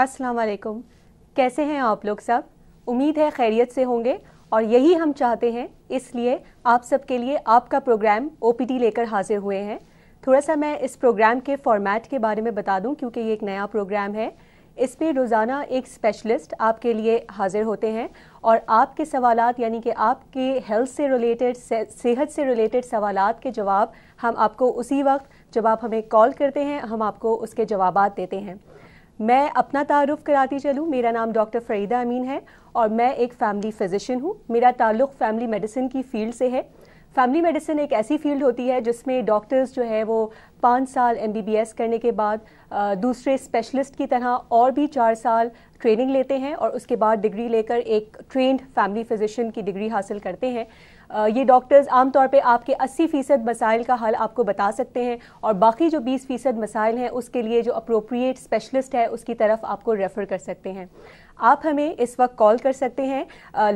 अस्सलाम वालेकुम कैसे हैं आप लोग सब उम्मीद है खैरियत से होंगे और यही हम चाहते हैं इसलिए आप सबके लिए आपका प्रोग्राम ओ लेकर हाजिर हुए हैं थोड़ा सा मैं इस प्रोग्राम के फॉर्मेट के बारे में बता दूं क्योंकि ये एक नया प्रोग्राम है इसमें रोज़ाना एक स्पेशलिस्ट आपके लिए हाजिर होते हैं और आपके सवाल यानी कि आपके हेल्थ से रिलेटेड सेहत से रिलेटेड सवाल के जवाब हम आपको उसी वक्त जब आप हमें कॉल करते हैं हम आपको उसके जवाब देते हैं मैं अपना तारुफ कराती चलूँ मेरा नाम डॉक्टर फरीदा अमीन है और मैं एक फैमिली फ़िजिशन हूँ मेरा ताल्लुक़ फैमिली मेडिसिन की फ़ील्ड से है फैमिली मेडिसिन एक ऐसी फील्ड होती है जिसमें डॉक्टर्स जो है वो पाँच साल एम करने के बाद दूसरे स्पेशलिस्ट की तरह और भी चार साल ट्रेनिंग लेते हैं और उसके बाद डिग्री लेकर एक ट्रेंड फैमिली फिजिशियन की डिग्री हासिल करते हैं ये डॉक्टर्स आमतौर पे आपके 80 फ़ीसद मसाइल का हल आपको बता सकते हैं और बाकी जो 20 फ़ीसद मसाइल हैं उसके लिए जो अप्रोप्रिएट स्पेशलिस्ट है उसकी तरफ आपको रेफ़र कर सकते हैं आप हमें इस वक्त कॉल कर सकते हैं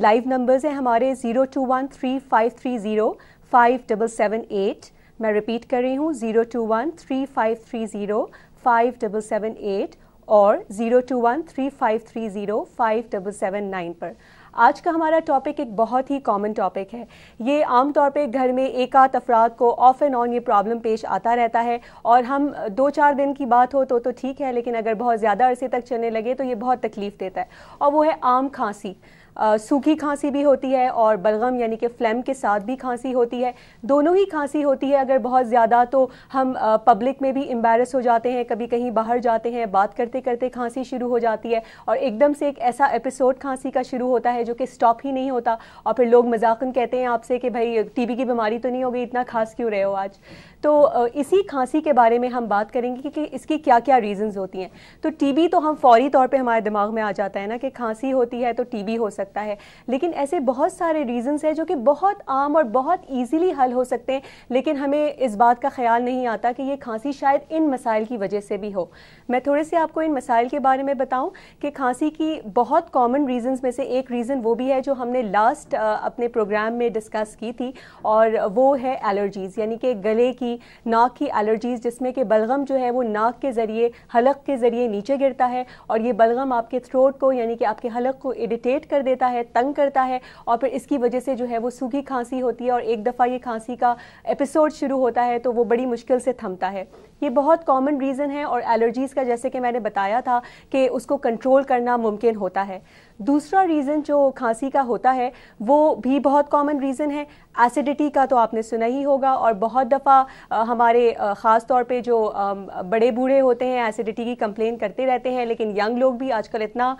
लाइव नंबर्स हैं हमारे zero two one three five three zero five double seven eight मैं रिपीट कर रही हूँ zero two one three five three zero five double seven eight और zero two one three five three zero five double seven nine पर आज का हमारा topic एक बहुत ही कॉमन टॉपिक है ये आमतौर पे घर में एक आध अफराद को ऑफ एंड ऑन ये प्रॉब्लम पेश आता रहता है और हम दो चार दिन की बात हो तो तो ठीक है लेकिन अगर बहुत ज़्यादा अरसे तक चलने लगे तो ये बहुत तकलीफ़ देता है और वो है आम खांसी सूखी खांसी भी होती है और बलगम यानी कि फ्लैम के साथ भी खांसी होती है दोनों ही खांसी होती है अगर बहुत ज़्यादा तो हम पब्लिक में भी एम्बेरस हो जाते हैं कभी कहीं बाहर जाते हैं बात करते करते खांसी शुरू हो जाती है और एकदम से एक ऐसा एपिसोड खांसी का शुरू होता है जो कि स्टॉप ही नहीं होता और फिर लोग मजाकन कहते हैं आपसे कि भाई टी की बीमारी तो नहीं हो गई इतना खास क्यों रहे हो आज तो इसी खांसी के बारे में हम बात करेंगे कि इसकी क्या क्या रीज़ंस होती हैं तो टीबी तो हम फौरी तौर पे हमारे दिमाग में आ जाता है ना कि खांसी होती है तो टीबी हो सकता है लेकिन ऐसे बहुत सारे रीजंस हैं जो कि बहुत आम और बहुत ईजीली हल हो सकते हैं लेकिन हमें इस बात का ख्याल नहीं आता कि ये खांसी शायद इन मसाइल की वजह से भी हो मैं थोड़े से आपको इन मसाइल के बारे में बताऊँ कि खांसी की बहुत कॉमन रीज़न्स में से एक रीज़न वो भी है जो हमने लास्ट अपने प्रोग्राम में डिस्कस की थी और वो है एलर्जीज़ यानी कि गले की की नाक की एलर्जीज़ जिसमें कि बलगम जो है वो नाक के ज़रिए हलक के ज़रिए नीचे गिरता है और ये बलगम आपके थ्रोट को यानी कि आपके हलक को इरिटेट कर देता है तंग करता है और फिर इसकी वजह से जो है वो सूखी खांसी होती है और एक दफ़ा ये खांसी का एपिसोड शुरू होता है तो वो बड़ी मुश्किल से थमता है ये बहुत कॉमन रीज़न है और एलर्जीज़ का जैसे कि मैंने बताया था कि उसको कंट्रोल करना मुमकिन होता है दूसरा रीज़न जो खांसी का होता है वो भी बहुत कॉमन रीज़न है एसिडिटी का तो आपने सुना ही होगा और बहुत दफ़ा हमारे ख़ास तौर पे जो बड़े बूढ़े होते हैं एसिडिटी की कंप्लेन करते रहते हैं लेकिन यंग लोग भी आजकल इतना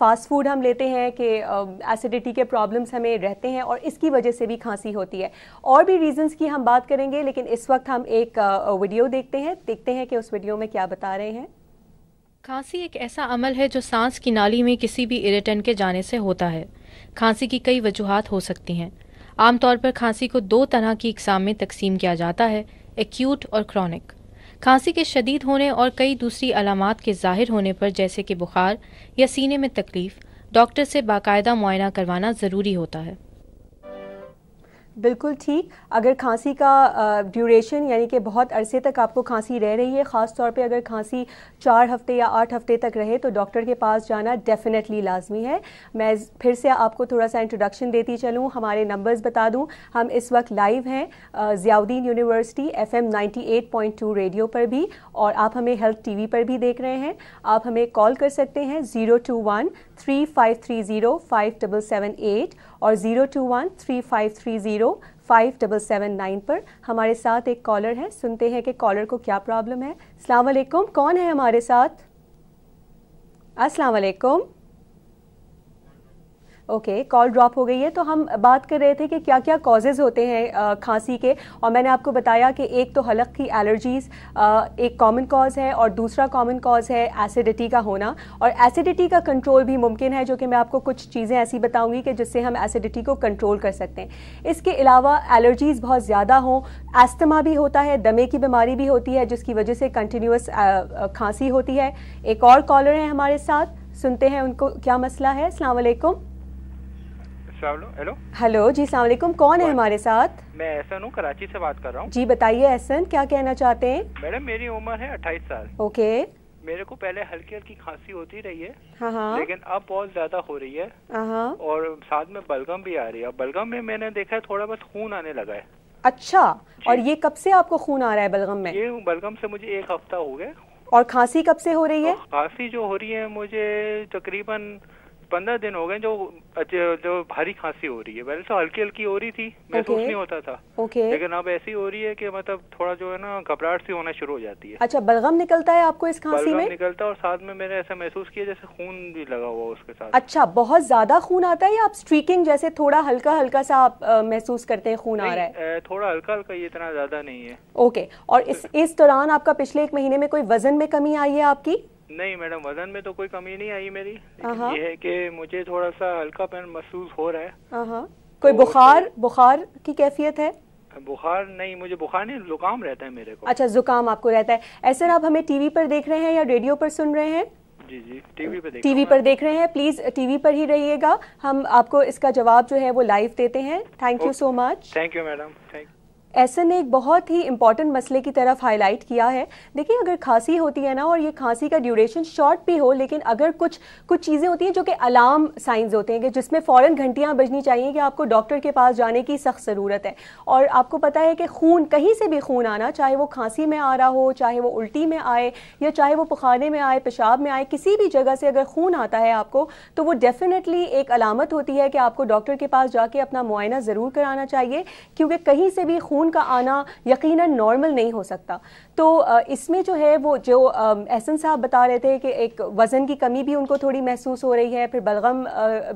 फ़ास्ट फूड हम लेते हैं कि एसिडिटी के प्रॉब्लम्स हमें रहते हैं और इसकी वजह से भी खांसी होती है और भी रीज़न्स की हम बात करेंगे लेकिन इस वक्त हम एक वीडियो देखते हैं देखते हैं कि उस वीडियो में क्या बता रहे हैं खांसी एक ऐसा अमल है जो सांस की नाली में किसी भी इरेटेंट के जाने से होता है खांसी की कई वजूहत हो सकती हैं आमतौर पर खांसी को दो तरह की इकसाम में तकसीम किया जाता है एक्यूट और क्रॉनिक खांसी के शदीद होने और कई दूसरी अलामत के ज़ाहिर होने पर जैसे कि बुखार या सीने में तकलीफ़ डॉक्टर से बाकायदा मुआयना करवाना ज़रूरी होता है बिल्कुल ठीक अगर खांसी का ड्यूरेशन यानी कि बहुत अरसे तक आपको खांसी रह रही है ख़ास तौर पे अगर खांसी चार हफ्ते या आठ हफ्ते तक रहे तो डॉक्टर के पास जाना डेफिनेटली लाजमी है मैं फिर से आपको थोड़ा सा इंट्रोडक्शन देती चलूँ हमारे नंबर्स बता दूँ हम इस वक्त लाइव हैं Ziauddin university F M radio पर भी और आप हमें हेल्थ टी पर भी देख रहे हैं आप हमें कॉल कर सकते हैं zero two one three five three zero five double seven eight और zero two one three five three zero five double seven nine पर हमारे साथ एक कॉलर है सुनते हैं कि कॉलर को क्या प्रॉब्लम है अलैक्म कौन है हमारे साथ असलकुम ओके okay, कॉल ड्रॉप हो गई है तो हम बात कर रहे थे कि क्या क्या कॉजेज़ होते हैं खांसी के और मैंने आपको बताया कि एक तो हलक की एलर्जीज़ एक कॉमन कॉज है और दूसरा कॉमन कॉज है एसिडिटी का होना और एसिडिटी का कंट्रोल भी मुमकिन है जो कि मैं आपको कुछ चीज़ें ऐसी बताऊंगी कि जिससे हम एसिडिटी को कंट्रोल कर सकते हैं इसके अलावा एलर्जीज़ बहुत ज़्यादा हों एस्थमा भी होता है दमे की बीमारी भी होती है जिसकी वजह से कंटिन्यूस खांसी होती है एक और कॉलर है हमारे साथ सुनते हैं उनको क्या मसला है अलैक्म हेलो हेलो जी सलाम कौन है हमारे साथ मैं एहसन हूँ कराची से बात कर रहा हूँ जी बताइए एहसन क्या कहना चाहते हैं मैडम मेरी उम्र है अट्ठाईस साल ओके मेरे को पहले हल्की हल्की खांसी होती रही है हाँ।, हाँ। लेकिन अब बहुत ज्यादा हो रही है हाँ, हाँ। और साथ में बलगम भी आ रही है बलगम में मैंने देखा है थोड़ा बहुत खून आने लगा है अच्छा और ये कब से आपको खून आ रहा है बलगम में ये बलगम से मुझे एक हफ्ता हो गया और खांसी कब से हो रही है खांसी जो हो रही है मुझे तकरीबन पंद्रह दिन हो गए जो जो भारी खांसी हो रही है पहले तो हल्की हल्की हो रही थी महसूस okay. नहीं होता था okay. लेकिन अब ऐसी हो रही है कि मतलब थोड़ा जो है ना घबराहट सी होना शुरू हो जाती है अच्छा बलगम निकलता है आपको इस खांसी में निकलता है और साथ में मैंने ऐसा महसूस किया जैसे खून भी लगा हुआ उसके साथ अच्छा बहुत ज्यादा खून आता है या आप स्ट्रीकिंग जैसे थोड़ा हल्का हल्का सा आप महसूस करते हैं खून आ रहा है थोड़ा हल्का हल्का ये इतना ज्यादा नहीं है ओके और इस इस दौरान आपका पिछले एक महीने में कोई वजन में कमी आई है आपकी नहीं मैडम वजन में तो कोई कमी नहीं आई मेरी uh-huh. ये है कि मुझे थोड़ा सा हल्का पैन महसूस हो रहा है uh-huh. कोई तो बुखार तो- बुखार की कैफियत है बुखार नहीं मुझे बुखार नहीं जुकाम रहता है मेरे को अच्छा जुकाम आपको रहता है ऐसे आप हमें टीवी पर देख रहे हैं या रेडियो पर सुन रहे हैं जी जी टीवी पर देख टीवी पर देख रहे हैं प्लीज टीवी पर ही रहिएगा हम आपको इसका जवाब जो है वो लाइव देते हैं thank you so much thank you madam thank ऐसन ने एक बहुत ही इंपॉर्टेंट मसले की तरफ हाईलाइट किया है देखिए अगर खांसी होती है ना और ये खांसी का ड्यूरेशन शॉर्ट भी हो लेकिन अगर कुछ कुछ चीज़ें होती हैं जो कि अलार्म साइंस होते हैं कि जिसमें फ़ौरन घंटियाँ बजनी चाहिए कि आपको डॉक्टर के पास जाने की सख्त ज़रूरत है और आपको पता है कि खून कहीं से भी खून आना चाहे वो खांसी में आ रहा हो चाहे वो उल्टी में आए या चाहे वो पुखाने में आए पेशाब में आए किसी भी जगह से अगर खून आता है आपको तो वो डेफिनेटली एक अलामत होती है कि आपको डॉक्टर के पास जाके अपना मुआयना ज़रूर कराना चाहिए क्योंकि कहीं से भी खून खून का आना यकीन नॉर्मल नहीं हो सकता तो इसमें जो है वो जो एहसन साहब बता रहे थे कि एक वज़न की कमी भी उनको थोड़ी महसूस हो रही है फिर बलगम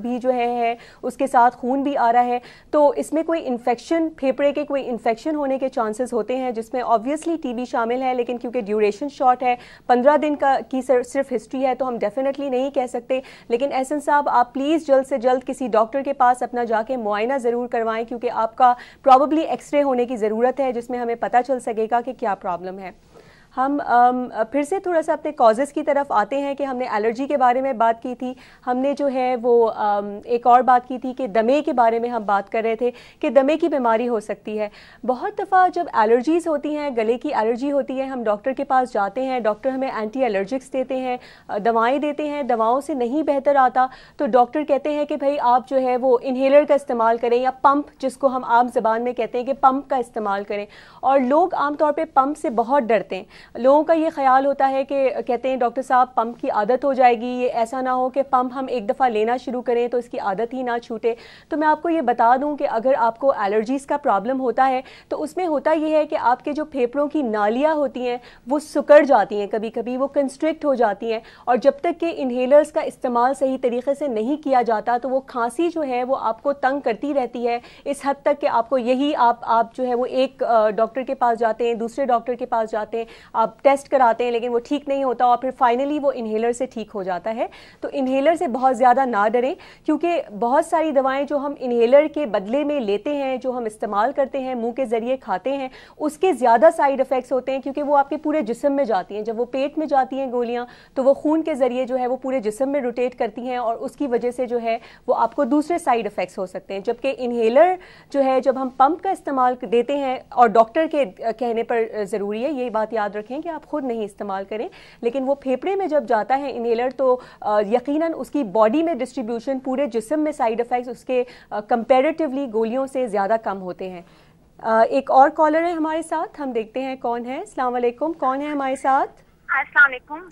भी जो है, है उसके साथ खून भी आ रहा है तो इसमें कोई इन्फेक्शन फेफड़े के कोई इन्फेक्शन होने के चांसेस होते हैं जिसमें ऑब्वियसली टीबी शामिल है लेकिन क्योंकि ड्यूरेशन शॉर्ट है पंद्रह दिन का की सिर्फ हिस्ट्री है तो हम डेफिनेटली नहीं कह सकते लेकिन एहसन साहब आप प्लीज़ जल्द से जल्द किसी डॉक्टर के पास अपना जाके मुआयना ज़रूर करवाएँ क्योंकि आपका प्रॉबली एक्सरे होने की की ज़रूरत है जिसमें हमें पता चल सकेगा कि क्या प्रॉब्लम है हम फिर से थोड़ा सा अपने कॉजेज़ की तरफ आते हैं कि हमने एलर्जी के बारे में बात की थी हमने जो है वो एक और बात की थी कि दमे के बारे में हम बात कर रहे थे कि दमे की बीमारी हो सकती है बहुत दफ़ा जब एलर्जीज़ होती हैं गले की एलर्जी होती है हम डॉक्टर के पास जाते हैं डॉक्टर हमें एंटी एलर्जिक्स देते हैं दवाएँ देते हैं दवाओं से नहीं बेहतर आता तो डॉक्टर कहते हैं कि भाई आप जो है वो इन्हीलर का इस्तेमाल करें या पम्प जिसको हम आम जबान में कहते हैं कि पम्प का इस्तेमाल करें और लोग आमतौर पर पम्प से बहुत डरते हैं लोगों का ये ख्याल होता है कि कहते हैं डॉक्टर साहब पंप की आदत हो जाएगी ये ऐसा ना हो कि पंप हम एक दफ़ा लेना शुरू करें तो इसकी आदत ही ना छूटे तो मैं आपको ये बता दूँ कि अगर आपको एलर्जीज़ का प्रॉब्लम होता है तो उसमें होता यह है कि आपके जो फेफड़ों की नालियाँ होती हैं वो सुकड़ जाती हैं कभी कभी वो कंस्ट्रिक्ट हो जाती हैं और जब तक कि इन्हीलर्स का इस्तेमाल सही तरीके से नहीं किया जाता तो वो खांसी जो है वो आपको तंग करती रहती है इस हद तक कि आपको यही आप आप जो है वो एक डॉक्टर के पास जाते हैं दूसरे डॉक्टर के पास जाते हैं आप टेस्ट कराते हैं लेकिन वो ठीक नहीं होता और फिर फाइनली वो इन्हेलर से ठीक हो जाता है तो इन्हेलर से बहुत ज़्यादा ना डरें क्योंकि बहुत सारी दवाएं जो हम इन्हेलर के बदले में लेते हैं जो हम इस्तेमाल करते हैं मुंह के ज़रिए खाते हैं उसके ज़्यादा साइड इफ़ेक्ट्स होते हैं क्योंकि वो आपके पूरे जिसम में जाती हैं जब वो पेट में जाती हैं गोलियाँ तो वो खून के ज़रिए जो है वो पूरे जिसम में रोटेट करती हैं और उसकी वजह से जो है वो आपको दूसरे साइड इफ़ेक्ट्स हो सकते हैं जबकि इन्हेलर जो है जब हम पंप का इस्तेमाल देते हैं और डॉक्टर के कहने पर ज़रूरी है ये बात याद रख रखें कि आप खुद नहीं इस्तेमाल करें लेकिन वो फेफड़े में जब जाता है इनहेलर तो यकीनन उसकी बॉडी में डिस्ट्रीब्यूशन पूरे जिसम में साइड इफ़ेक्ट्स उसके कंपेरेटिवली गोलियों से ज़्यादा कम होते हैं एक और कॉलर है हमारे साथ हम देखते हैं कौन है अलैक्म कौन है हमारे साथ अस्सलाम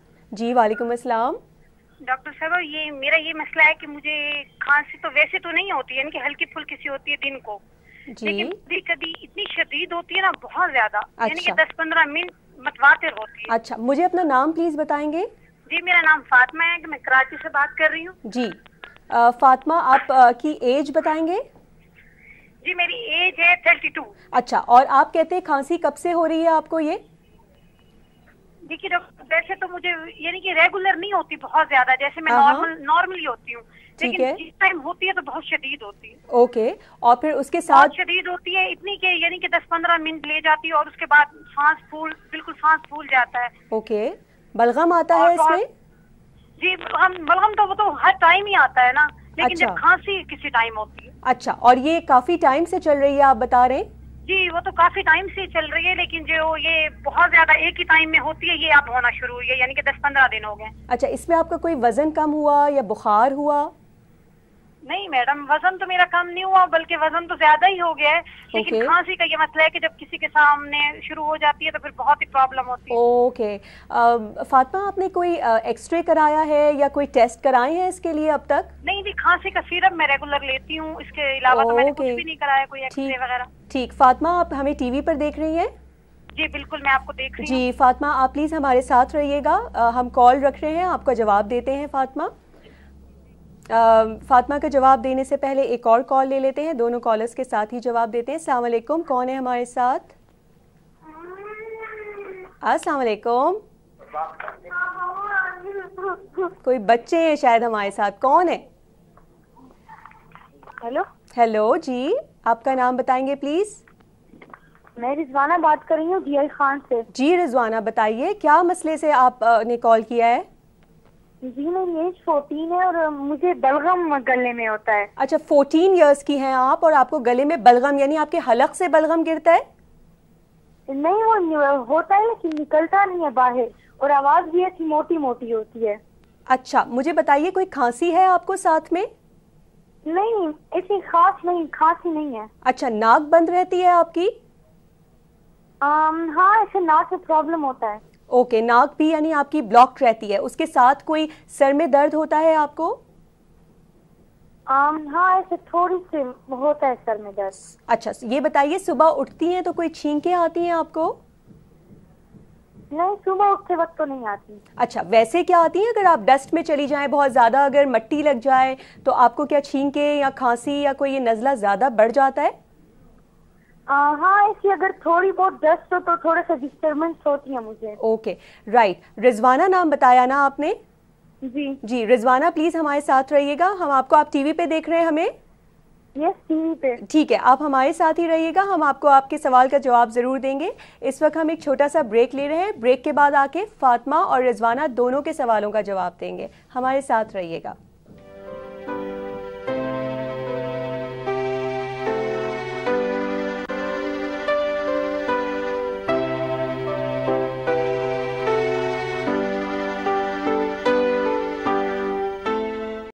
जी वालेकुम असलम डॉक्टर साहब ये मेरा ये मसला है कि मुझे खांसी तो वैसे तो नहीं होती यानी कि हल्की फुल्की सी होती है दिन को जी। लेकिन कभी कभी इतनी शदीद होती है ना बहुत ज्यादा अच्छा। यानी कि अच्छा। दस पंद्रह मिनट मतवातिर होती है अच्छा मुझे अपना नाम प्लीज बताएंगे जी मेरा नाम फातिमा है मैं कराची से बात कर रही हूँ जी फातिमा आप आ, की एज बताएंगे जी मेरी एज है थर्टी टू अच्छा और आप कहते हैं खांसी कब से हो रही है आपको ये देखिए डॉक्टर वैसे तो मुझे यानी कि रेगुलर नहीं होती बहुत ज्यादा जैसे मैं नॉर्मल हाँ, नॉर्मली हाँ। होती हूँ लेकिन जिस टाइम होती है तो बहुत शदीद होती है ओके और फिर उसके साथ शदीद होती है इतनी के यानी कि दस पंद्रह मिनट ले जाती है और उसके बाद सांस फूल बिल्कुल सांस फूल जाता है ओके बलगम आता है इसमें जी हम बलगम तो वो तो हर टाइम ही आता है ना लेकिन जब अच्छा। खांसी किसी टाइम होती है अच्छा और ये काफी टाइम से चल रही है आप बता रहे हैं जी वो तो काफी टाइम से चल रही है लेकिन जो ये बहुत ज्यादा एक ही टाइम में होती है ये आप होना शुरू हुई है यानी कि दस पंद्रह दिन हो गए अच्छा इसमें आपका कोई वजन कम हुआ या बुखार हुआ नहीं मैडम वजन तो मेरा कम नहीं हुआ बल्कि वजन तो ज्यादा ही हो गया है लेकिन okay. खांसी का ये मसला है कि जब किसी के सामने शुरू हो जाती है तो फिर बहुत ही प्रॉब्लम होती है ओके okay. Um, फातिमा आपने कोई एक्सरे uh, कराया है या कोई टेस्ट कराए हैं इसके लिए अब तक नहीं जी खांसी का सिरप मैं रेगुलर लेती हूँ इसके अलावा okay. तो मैंने कुछ भी नहीं कराया कोई एक्सरे वगैरह ठीक फातिमा आप हमें टीवी पर देख रही है जी बिल्कुल मैं आपको देख रही जी फातिमा आप प्लीज हमारे साथ रहिएगा uh, हम कॉल रख रहे हैं आपका जवाब देते हैं फातिमा फातिमा का जवाब देने से पहले एक और कॉल ले लेते हैं दोनों कॉलर्स के साथ ही जवाब देते हैं सलामकुम कौन है हमारे साथ असलकुम कोई बच्चे हैं शायद हमारे साथ कौन है हेलो हेलो जी आपका नाम बताएंगे प्लीज मैं रिजवाना बात कर रही हूँ जी खान से जी रिजवाना बताइए क्या मसले से आपने कॉल किया है जी मेरी एज 14 है और मुझे बलगम गले में होता है अच्छा 14 इयर्स की हैं आप और आपको गले में बलगम यानी आपके हलक से बलगम गिरता है नहीं वो होता है लेकिन निकलता नहीं है बाहर और आवाज भी ऐसी मोटी मोटी होती है अच्छा मुझे बताइए कोई खांसी है आपको साथ में नहीं ऐसी खास नहीं खांसी नहीं है अच्छा नाक बंद रहती है आपकी आम, हाँ ऐसे नाक में प्रॉब्लम होता है ओके नाक भी यानी आपकी ब्लॉक रहती है उसके साथ कोई सर में दर्द होता है आपको आम, um, हाँ ऐसे थोड़ी सी होता है सर में दर्द अच्छा ये बताइए सुबह उठती हैं तो कोई छींके आती हैं आपको नहीं सुबह उठते वक्त तो नहीं आती अच्छा वैसे क्या आती है अगर आप डस्ट में चली जाएं बहुत ज़्यादा अगर मट्टी लग जाए तो आपको क्या छींके या खांसी या कोई ये नज़ला ज़्यादा बढ़ जाता है आ, हाँ ऐसी अगर थोड़ी बहुत डस्ट हो तो थोड़ा सा डिस्टर्बेंस होती है मुझे ओके राइट रिजवाना नाम बताया ना आपने जी जी रिजवाना प्लीज हमारे साथ रहिएगा हम आपको आप टीवी पे देख रहे हैं हमें यस टीवी ठीक है आप हमारे साथ ही रहिएगा हम आपको आपके सवाल का जवाब ज़रूर देंगे इस वक्त हम एक छोटा सा ब्रेक ले रहे हैं ब्रेक के बाद आके फातिमा और रिजवाना दोनों के सवालों का जवाब देंगे हमारे साथ रहिएगा